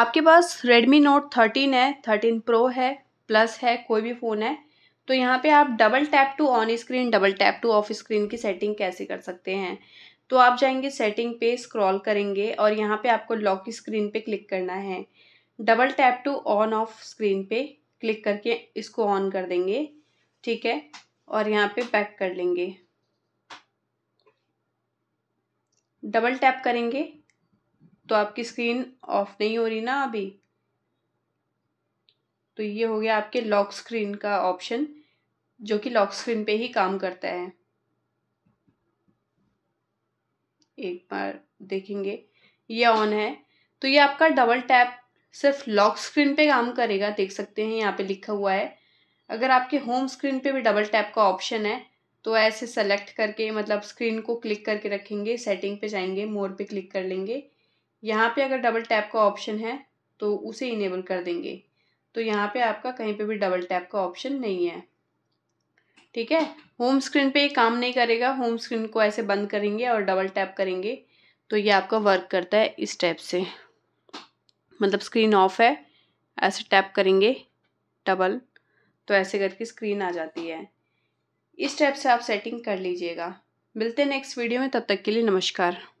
आपके पास Redmi Note thirteen है थर्टीन प्रो है प्लस है कोई भी फ़ोन है तो यहाँ पे आप double tap to on screen double tap to off screen की सेटिंग कैसे कर सकते हैं तो आप जाएंगे सेटिंग पे स्क्रॉल करेंगे और यहाँ पे आपको लॉक स्क्रीन पे क्लिक करना है double tap to on off screen पे क्लिक करके इसको ऑन कर देंगे ठीक है और यहाँ पे बैक कर लेंगे डबल टैप करेंगे तो आपकी स्क्रीन ऑफ नहीं हो रही ना अभी तो ये हो गया आपके लॉक स्क्रीन का ऑप्शन जो कि लॉक स्क्रीन पे ही काम करता है एक बार देखेंगे ये ऑन है तो ये आपका डबल टैप सिर्फ लॉक स्क्रीन पे काम करेगा देख सकते हैं यहाँ पे लिखा हुआ है अगर आपके होम स्क्रीन पे भी डबल टैप का ऑप्शन है तो ऐसे सेलेक्ट करके मतलब स्क्रीन को क्लिक करके रखेंगे सेटिंग पे जाएंगे मोर पे क्लिक कर लेंगे यहाँ पे अगर डबल टैप का ऑप्शन है तो उसे इनेबल कर देंगे तो यहाँ पे आपका कहीं पे भी डबल टैप का ऑप्शन नहीं है ठीक है होम स्क्रीन पे काम नहीं करेगा होम स्क्रीन को ऐसे बंद करेंगे और डबल टैप करेंगे तो ये आपका वर्क करता है इस टैप से मतलब स्क्रीन ऑफ है ऐसे टैप करेंगे डबल तो ऐसे करके स्क्रीन आ जाती है इस टैप से आप सेटिंग कर लीजिएगा मिलते हैं नेक्स्ट वीडियो में तब तक के लिए नमस्कार